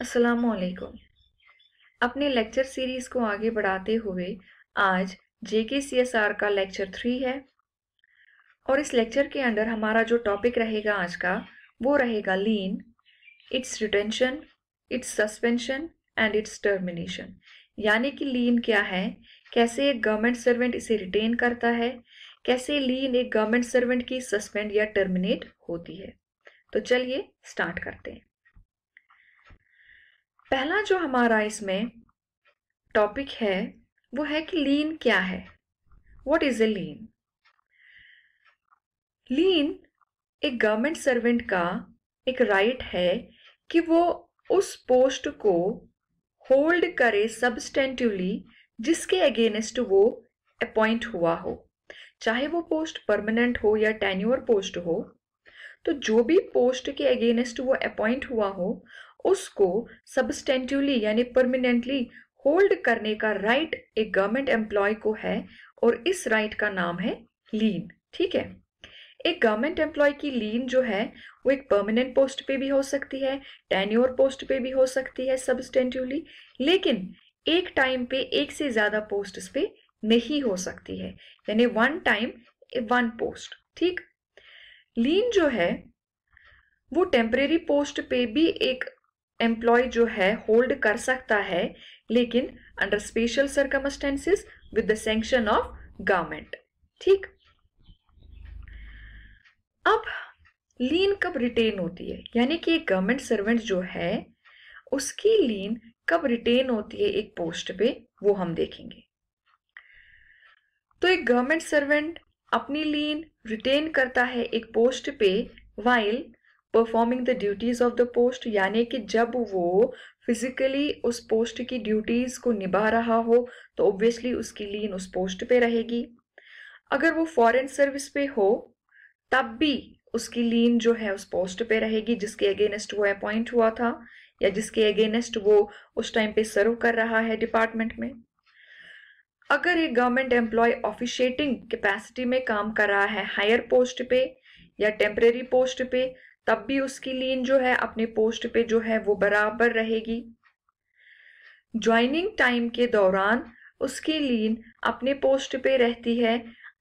असलकुम अपने lecture series को आगे बढ़ाते हुए आज J K C S R का लेक्चर थ्री है और इस लेक्चर के अंदर हमारा जो टॉपिक रहेगा आज का वो रहेगा lien its retention its suspension and its termination यानी कि लीन क्या है कैसे एक गवर्नमेंट सर्वेंट इसे रिटेन करता है कैसे लीन एक गवर्नमेंट सर्वेंट की सस्पेंड या टर्मिनेट होती है तो चलिए स्टार्ट करते हैं पहला जो हमारा इसमें टॉपिक है वो है कि लीन क्या है वॉट इज ए लीन लीन एक गवर्नमेंट सर्वेंट का एक राइट right है कि वो उस पोस्ट को होल्ड करे सबस्टेंटिवली जिसके अगेंस्ट वो अपॉइंट हुआ हो चाहे वो पोस्ट परमानेंट हो या टेन्यूअर पोस्ट हो तो जो भी पोस्ट के अगेंस्ट वो अपॉइंट हुआ हो उसको सबस्टेंटिवली यानी परमानेंटली होल्ड करने का राइट एक गवर्नमेंट एम्प्लॉय को है और इस राइट का नाम है लीन ठीक है एक गवर्नमेंट एम्प्लॉय की लीन जो है वो एक परमानेंट पोस्ट पे भी हो सकती है टेन्योर पोस्ट पे भी हो सकती है सबस्टेंटिवली लेकिन एक टाइम पे एक से ज़्यादा पोस्ट पे नहीं हो सकती है यानी वन टाइम वन पोस्ट ठीक लीन जो है वो टेम्परेरी पोस्ट पे भी एक एम्प्लॉय जो है होल्ड कर सकता है लेकिन under special circumstances with the sanction of government ठीक अब लीन कब रिटेन होती है यानी कि एक गवर्नमेंट सर्वेंट जो है उसकी लीन कब रिटेन होती है एक पोस्ट पे वो हम देखेंगे तो एक गवर्नमेंट सर्वेंट अपनी लीन रिटेन करता है एक पोस्ट पे while performing the duties of the post यानी कि जब वो फिजिकली उस पोस्ट की ड्यूटीज़ को निभा रहा हो तो ऑब्वियसली उसकी लीन उस पोस्ट पे रहेगी अगर वो फॉरेन सर्विस पे हो तब भी उसकी लीन जो है उस पोस्ट पे रहेगी जिसके अगेंस्ट वो अपॉइंट हुआ था या जिसके अगेंस्ट वो उस टाइम पे सर्व कर रहा है डिपार्टमेंट में अगर ये गवर्नमेंट एम्प्लॉय ऑफिशिएटिंग कैपेसिटी में काम कर रहा है हायर पोस्ट पे या टेम्परेरी पोस्ट पे तब भी उसकी लीन जो है अपने पोस्ट पे जो है वो बराबर रहेगी ज्वाइनिंग टाइम के दौरान उसकी लीन अपने पोस्ट पे रहती है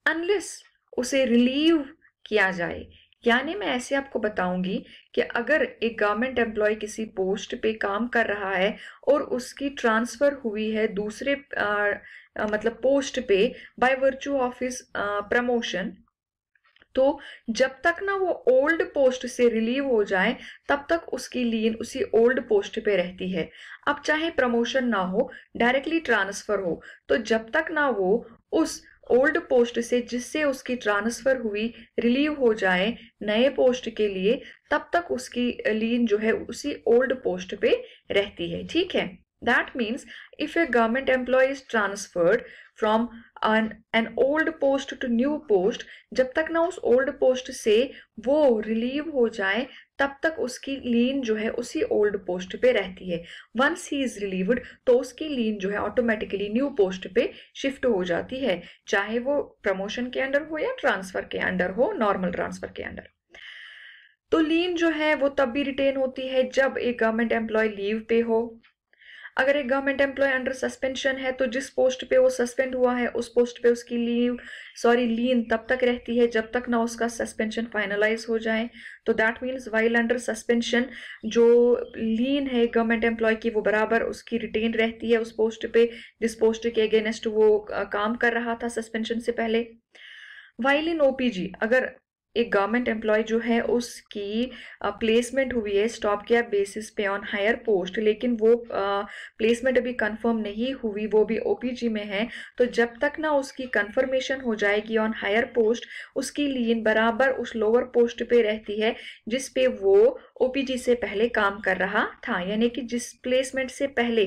अनलेस उसे रिलीव किया जाए यानी मैं ऐसे आपको बताऊंगी कि अगर एक गवर्नमेंट एम्प्लॉय किसी पोस्ट पे काम कर रहा है और उसकी ट्रांसफ़र हुई है दूसरे आ, आ, मतलब पोस्ट पे by virtue of his promotion तो जब तक ना वो ओल्ड पोस्ट से रिलीव हो जाए तब तक उसकी लीन उसी ओल्ड पोस्ट पे रहती है अब चाहे प्रमोशन ना हो डायरेक्टली ट्रांसफर हो तो जब तक ना वो उस ओल्ड पोस्ट से जिससे उसकी ट्रांसफर हुई रिलीव हो जाए नए पोस्ट के लिए तब तक उसकी लीन जो है उसी ओल्ड पोस्ट पे रहती है ठीक है that means if a government employee is transferred from an old post to new post जब तक ना उस ओल्ड पोस्ट से वो रिलीव हो जाए तब तक उसकी लीन जो है उसी ओल्ड पोस्ट पे रहती है वंस ही इज रिलीव्ड तो उसकी लीन जो है ऑटोमेटिकली न्यू पोस्ट पे शिफ्ट हो जाती है चाहे वो प्रमोशन के अंडर हो या ट्रांसफर के अंडर हो नॉर्मल ट्रांसफर के अंडर तो लीन जो है वो तब भी रिटेन होती है जब एक गवर्नमेंट एम्प्लॉय लीव पे हो अगर एक गवर्नमेंट एम्प्लॉय अंडर सस्पेंशन है तो जिस पोस्ट पे वो सस्पेंड हुआ है उस पोस्ट पे उसकी लीव सॉरी लीन तब तक रहती है जब तक ना उसका सस्पेंशन फाइनलाइज हो जाए तो that means while under suspension जो लीन है गवर्नमेंट एम्प्लॉय की वो बराबर उसकी रिटेन रहती है उस पोस्ट पे जिस पोस्ट के अगेनेस्ट वो काम कर रहा था सस्पेंशन से पहले वाइल इन ओपीजी अगर एक गवर्नमेंट एम्प्लॉय जो है उसकी प्लेसमेंट हुई है स्टॉप गैप बेसिस पे ऑन हायर पोस्ट लेकिन वो प्लेसमेंट अभी कंफर्म नहीं हुई वो भी ओपीजी में है तो जब तक ना उसकी कंफर्मेशन हो जाएगी ऑन हायर पोस्ट उसकी लीन बराबर उस लोअर पोस्ट पे रहती है जिस पे वो ओपीटी से पहले काम कर रहा था यानी कि जिस प्लेसमेंट से पहले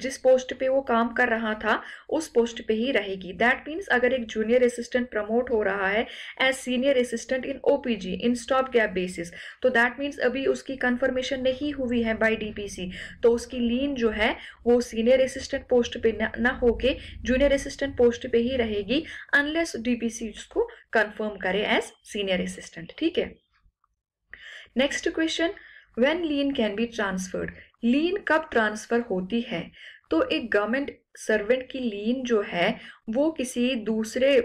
जिस पोस्ट पे वो काम कर रहा था उस पोस्ट पे ही रहेगी दैट मीन्स अगर एक जूनियर असिस्टेंट प्रमोट हो रहा है as senior assistant in OPG in stop gap basis तो दैट मीन्स अभी उसकी कंफर्मेशन नहीं हुई है बाय डीपीसी तो उसकी लीन जो है वो सीनियर असिस्टेंट पोस्ट पे ना, ना होके जूनियर असिस्टेंट पोस्ट पे ही रहेगी अनलेस सी उसको कन्फर्म करे एज सीनियर असिस्टेंट ठीक है next question when lien can be transferred lien कब ट्रांसफर होती है तो एक गवर्नमेंट सर्वेंट की लीन जो है वो किसी दूसरे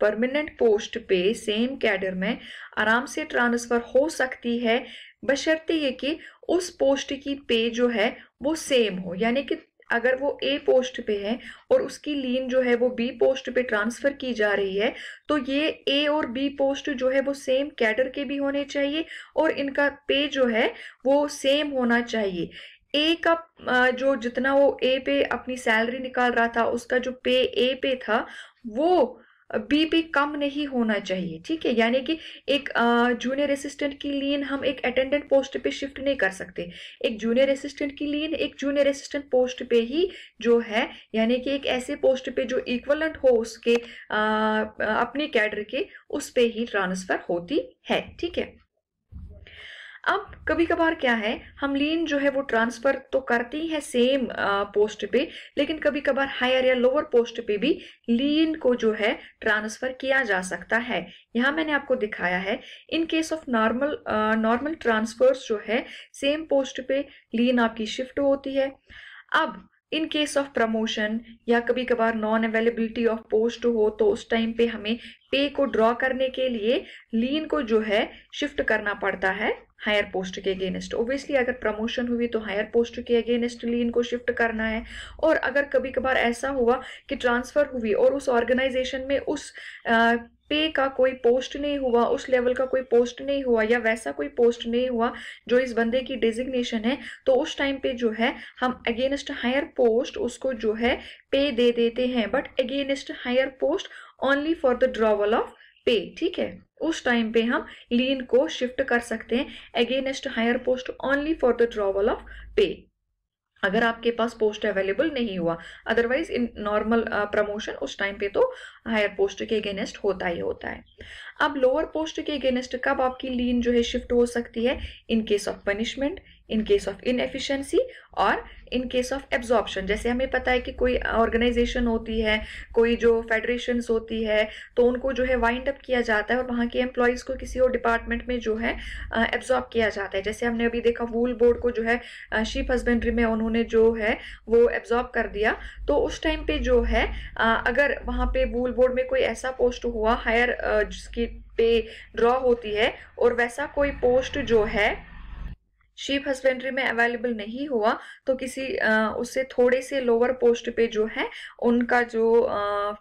परमानेंट पोस्ट पे सेम कैडर में आराम से ट्रांसफ़र हो सकती है बशर्ते ये कि उस पोस्ट की पे जो है वो सेम हो यानी कि अगर वो ए पोस्ट पे है और उसकी लीन जो है वो बी पोस्ट पे ट्रांसफर की जा रही है तो ये ए और बी पोस्ट जो है वो सेम कैडर के भी होने चाहिए और इनका पे जो है वो सेम होना चाहिए ए का जो जितना वो ए पे अपनी सैलरी निकाल रहा था उसका जो पे ए पे था वो बी पे कम नहीं होना चाहिए ठीक है यानी कि एक जूनियर असिस्टेंट की लीन हम एक अटेंडेंट पोस्ट पे शिफ्ट नहीं कर सकते एक जूनियर असिस्टेंट की लीन एक जूनियर असिस्टेंट पोस्ट पे ही जो है यानी कि एक ऐसे पोस्ट पे जो इक्वलेंट हो उसके आ, अपने कैडर के उस पर ही ट्रांसफ़र होती है ठीक है अब कभी कभार क्या है हम लीन जो है वो ट्रांसफर तो करते ही है सेम पोस्ट पे लेकिन कभी कभार हायर या लोअर पोस्ट पे भी लीन को जो है ट्रांसफर किया जा सकता है यहाँ मैंने आपको दिखाया है in case of normal normal transfers जो है सेम पोस्ट पे लीन आपकी शिफ्ट होती है अब इन केस ऑफ प्रमोशन या कभी कभार नॉन अवेलेबिलिटी ऑफ पोस्ट हो तो उस टाइम पे हमें पे को ड्रॉ करने के लिए लीन को जो है शिफ्ट करना पड़ता है हायर पोस्ट के अगेंस्ट ओबियसली अगर प्रमोशन हुई तो हायर पोस्ट के अगेंस्ट लीन को शिफ्ट करना है और अगर कभी कभार ऐसा हुआ कि ट्रांसफ़र हुई और उस ऑर्गेनाइजेशन में उस आ, पे का कोई पोस्ट नहीं हुआ उस लेवल का कोई पोस्ट नहीं हुआ या वैसा कोई पोस्ट नहीं हुआ जो इस बंदे की डिजिग्नेशन है तो उस टाइम पे जो है हम अगेंस्ट हायर पोस्ट उसको जो है पे दे देते हैं but against higher post only for the drawal of pay ठीक है उस टाइम पे हम लीन को शिफ्ट कर सकते हैं against higher post only for the drawal of pay अगर आपके पास पोस्ट अवेलेबल नहीं हुआ अदरवाइज इन नॉर्मल प्रमोशन उस टाइम पे तो हायर पोस्ट के अगेनेस्ट होता ही होता है अब लोअर पोस्ट के अगेनेस्ट कब आपकी लीन जो है शिफ्ट हो सकती है in case of punishment in case of inefficiency और इन केस ऑफ एब्जॉर्प्शन जैसे हमें पता है कि कोई ऑर्गेनाइजेशन होती है कोई जो फेडरेशन होती है तो उनको जो है वाइंड अप किया जाता है और वहाँ के एम्प्लॉयज़ को किसी और डिपार्टमेंट में जो है एब्जॉर्ब किया जाता है जैसे हमने अभी देखा वूल बोर्ड को जो है शीप हस्बेंड्री में उन्होंने जो है वो एब्जॉर्ब कर दिया तो उस टाइम पर जो है अगर वहाँ पर वूल बोर्ड में कोई ऐसा पोस्ट हुआ हायर जिसकी पे ड्रॉ होती है और वैसा कोई पोस्ट जो है शीप हस्बेंड्री में अवेलेबल नहीं हुआ तो किसी उससे थोड़े से लोअर पोस्ट पे जो है उनका जो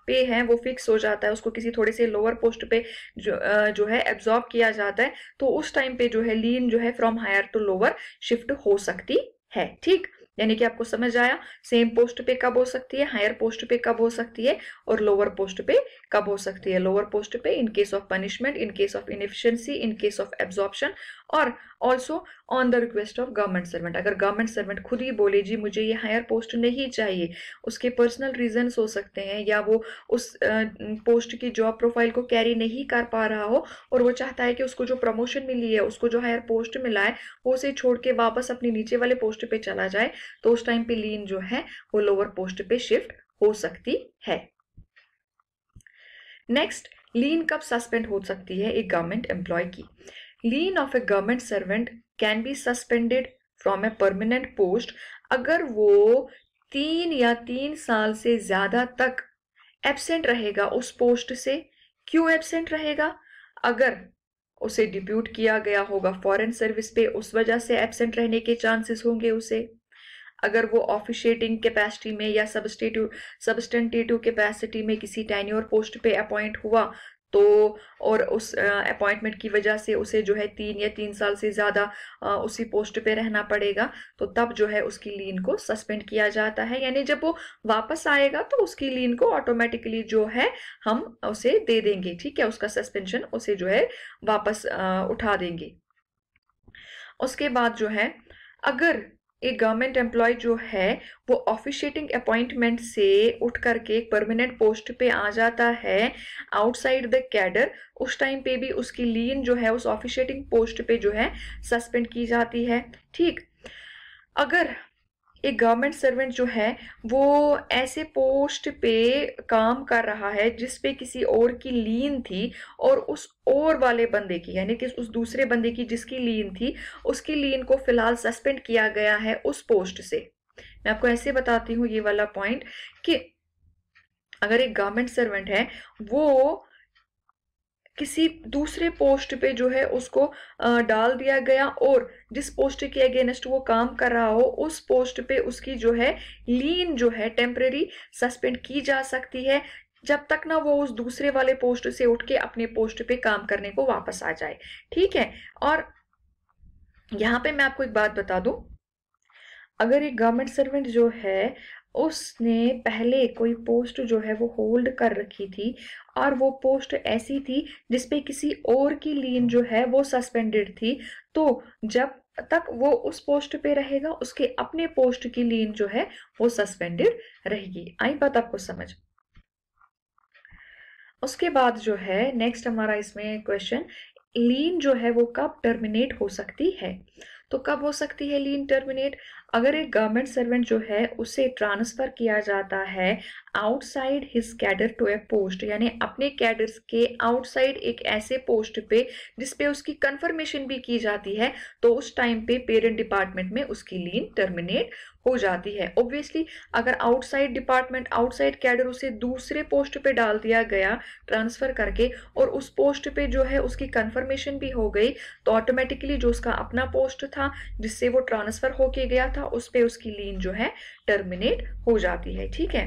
पे है वो फिक्स हो जाता है उसको किसी थोड़े से लोअर पोस्ट पे जो जो है एब्जॉर्ब किया जाता है तो उस टाइम पे जो है लीन जो है from higher to lower shift हो सकती है ठीक यानी कि आपको समझ आया सेम पोस्ट पे कब हो सकती है हायर पोस्ट पे कब हो सकती है और लोअर पोस्ट पे कब हो सकती है लोअर पोस्ट पे in case of punishment in case of inefficiency in case of absorption और also on the request of government servant अगर गवर्नमेंट सर्वेंट खुद ही बोले जी मुझे ये हायर पोस्ट नहीं चाहिए उसके पर्सनल रीजन हो सकते हैं या वो उस पोस्ट की जॉब प्रोफाइल को कैरी नहीं कर पा रहा हो और वो चाहता है कि उसको जो प्रमोशन मिली है उसको जो हायर पोस्ट मिला है वो उसे छोड़ के वापस अपनी नीचे वाले पोस्ट पे चला जाए तो उस टाइम पे लीन जो है वो लोअर पोस्ट पे शिफ्ट हो सकती है नेक्स्ट लीन कब सस्पेंड हो सकती है एक गवर्नमेंट एम्प्लॉय की lien of a government servant can be suspended from a permanent post अगर वो तीन या तीन साल से ज़्यादा तक एबसेंट रहेगा उस पोस्ट से क्यों एबसेंट रहेगा अगर उसे डिप्यूट किया गया होगा फॉरेन सर्विस पे उस वजह से एबसेंट रहने के चांसेस होंगे उसे अगर वो ऑफिशिएटिंग कैपेसिटी में या सबस्टेटिव सबस्टेंटेटिव कैपेसिटी में किसी टेन्योर पोस्ट पे अपॉइंट हुआ तो और उस अपॉइंटमेंट की वजह से उसे जो है तीन या तीन साल से ज़्यादा उसी पोस्ट पे रहना पड़ेगा तो तब जो है उसकी लीन को सस्पेंड किया जाता है यानी जब वो वापस आएगा तो उसकी लीन को ऑटोमेटिकली जो है हम उसे दे देंगे ठीक है उसका सस्पेंशन उसे जो है वापस उठा देंगे उसके बाद जो है अगर एक गवर्नमेंट एम्प्लॉय जो है वो ऑफिशिएटिंग अपॉइंटमेंट से उठ करके एक परमानेंट पोस्ट पे आ जाता है आउटसाइड द कैडर उस टाइम पे भी उसकी लीन जो है उस ऑफिशिएटिंग पोस्ट पे जो है सस्पेंड की जाती है ठीक अगर एक गवर्नमेंट सर्वेंट जो है वो ऐसे पोस्ट पे काम कर रहा है जिस पे किसी और की लीन थी और उस और वाले बंदे की यानी कि उस दूसरे बंदे की जिसकी लीन थी उसकी लीन को फिलहाल सस्पेंड किया गया है उस पोस्ट से मैं आपको ऐसे बताती हूँ ये वाला पॉइंट कि अगर एक गवर्नमेंट सर्वेंट है वो किसी दूसरे पोस्ट पे जो है उसको डाल दिया गया और जिस पोस्ट के अगेंस्ट वो काम कर रहा हो उस पोस्ट पे उसकी जो है लीन जो है टेम्प्रेरी सस्पेंड की जा सकती है जब तक ना वो उस दूसरे वाले पोस्ट से उठ के अपने पोस्ट पे काम करने को वापस आ जाए ठीक है और यहाँ पे मैं आपको एक बात बता दूं अगर एक गवर्नमेंट सर्वेंट जो है उसने पहले कोई पोस्ट जो है वो होल्ड कर रखी थी और वो पोस्ट ऐसी थी जिसपे किसी और की लीन जो है वो सस्पेंडेड थी तो जब तक वो उस पोस्ट पे रहेगा उसके अपने पोस्ट की लीन जो है वो सस्पेंडेड रहेगी आई बात आपको समझ उसके बाद जो है नेक्स्ट हमारा इसमें क्वेश्चन लीन जो है वो कब टर्मिनेट हो सकती है तो कब हो सकती है लीन टर्मिनेट अगर एक गवर्नमेंट सर्वेंट जो है उसे ट्रांसफ़र किया जाता है outside his cadre to a post यानी अपने कैडर्स के आउटसाइड एक ऐसे पोस्ट पे जिस पे उसकी कंफर्मेशन भी की जाती है तो उस टाइम पे पेरेंट डिपार्टमेंट में उसकी लीन टर्मिनेट हो जाती है ऑब्वियसली अगर आउटसाइड डिपार्टमेंट आउटसाइड कैडर उसे दूसरे पोस्ट पे डाल दिया गया ट्रांसफर करके और उस पोस्ट पे जो है उसकी कंफर्मेशन भी हो गई तो ऑटोमेटिकली जो उसका अपना पोस्ट था जिससे वो ट्रांसफर होके गया था था उस पर उसकी लीन जो है टर्मिनेट हो जाती है ठीक है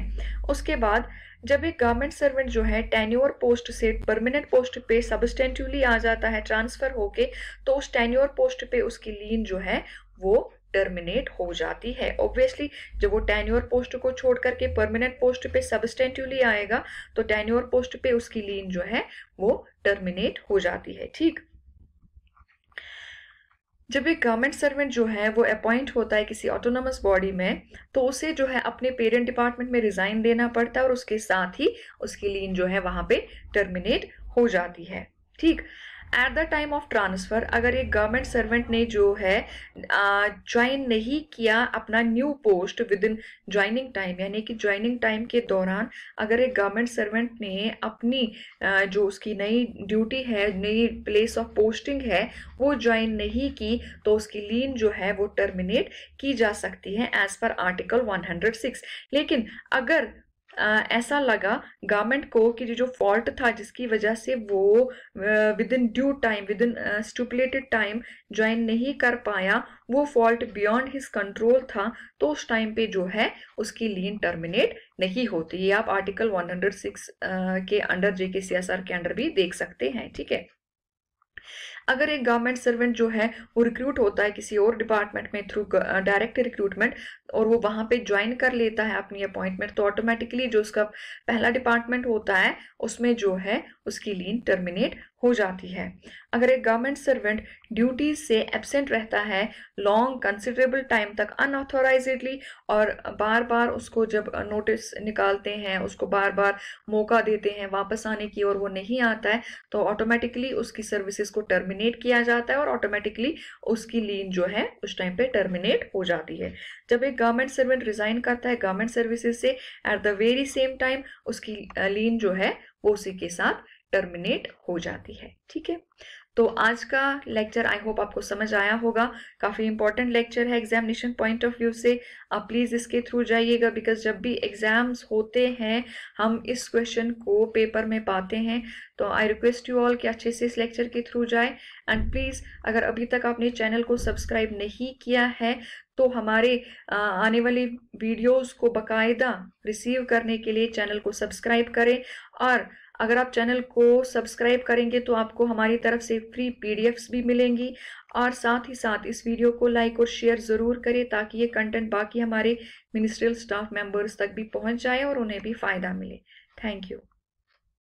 उसके बाद जब एक गवर्नमेंट सर्वेंट जो है टेन्योर पोस्ट से परमानेंट पोस्ट पे सबस्टेंटिवली आ जाता है ट्रांसफर होके तो उस टेन्योर पोस्ट पे उसकी लीन जो है वो टर्मिनेट हो जाती है ऑब्वियसली जब वो टेन्योर पोस्ट को छोड़ करके परमानेंट पोस्ट पे सबस्टेंटिवली आएगा तो टेन्योर पोस्ट पे उसकी लीन जो है वो टर्मिनेट हो जाती है ठीक जब एक गवर्नमेंट सर्वेंट जो है वो अपॉइंट होता है किसी ऑटोनोमस बॉडी में तो उसे जो है अपने पेरेंट डिपार्टमेंट में रिजाइन देना पड़ता है और उसके साथ ही उसकी लीन जो है वहां पे टर्मिनेट हो जाती है ठीक at the time of transfer अगर एक गवर्नमेंट सर्वेंट ने जो है ज्वाइन नहीं किया अपना new post within joining time यानी कि ज्वाइनिंग टाइम के दौरान अगर एक गवर्नमेंट सर्वेंट ने अपनी uh, जो उसकी नई ड्यूटी है नई प्लेस ऑफ पोस्टिंग है वो ज्वाइन नहीं की तो उसकी लीन जो है वो टर्मिनेट की जा सकती है एज पर आर्टिकल 106 लेकिन अगर ऐसा लगा गवर्नमेंट को कि जो फॉल्ट था जिसकी वजह से वो within due time within stipulated time join नहीं कर पाया वो फॉल्ट बियॉन्ड हिज कंट्रोल था तो उस टाइम पे जो है उसकी लीन टर्मिनेट नहीं होती ये आप आर्टिकल 106 हंड्रेड सिक्स के under J K C S R के अंडर भी देख सकते हैं ठीक है अगर एक गवर्नमेंट सर्वेंट जो है वो रिक्रूट होता है किसी और डिपार्टमेंट में थ्रू डायरेक्ट रिक्रूटमेंट और वो वहाँ पे ज्वाइन कर लेता है अपनी अपॉइंटमेंट तो ऑटोमेटिकली जो उसका पहला डिपार्टमेंट होता है उसमें जो है उसकी लीन टर्मिनेट हो जाती है अगर एक गवर्नमेंट सर्वेंट ड्यूटीज से एबसेंट रहता है लॉन्ग कंसिडरेबल टाइम तक अनऑथोराइजेडली और बार बार उसको जब नोटिस निकालते हैं उसको बार बार मौका देते हैं वापस आने की और वो नहीं आता है तो ऑटोमेटिकली उसकी सर्विसेज को टर्मिनेट किया जाता है और ऑटोमेटिकली उसकी लीन जो है उस टाइम पे टर्मिनेट हो जाती है जब एक एक गवर्नमेंट सर्वेंट रिजाइन करता है गवर्नमेंट सर्विसेज से at the very same time उसकी लीन uh, जो है वो उसी के साथ टर्मिनेट हो जाती है ठीक है तो आज का लेक्चर आई होप आपको समझ आया होगा काफ़ी इंपॉर्टेंट लेक्चर है एग्जामिनेशन पॉइंट ऑफ व्यू से आप प्लीज़ इसके थ्रू जाइएगा बिकॉज जब भी एग्जाम्स होते हैं हम इस क्वेश्चन को पेपर में पाते हैं तो आई रिक्वेस्ट यू ऑल कि अच्छे से इस लेक्चर के थ्रू जाए एंड प्लीज़ अगर अभी तक आपने चैनल को सब्सक्राइब नहीं किया है तो हमारे आने वाली वीडियोस को बकायदा रिसीव करने के लिए चैनल को सब्सक्राइब करें और अगर आप चैनल को सब्सक्राइब करेंगे तो आपको हमारी तरफ से फ्री पीडीएफ्स भी मिलेंगी और साथ ही साथ इस वीडियो को लाइक और शेयर ज़रूर करें ताकि ये कंटेंट बाकी हमारे मिनिस्ट्रियल स्टाफ मेंबर्स तक भी पहुंच जाए और उन्हें भी फ़ायदा मिले थैंक यू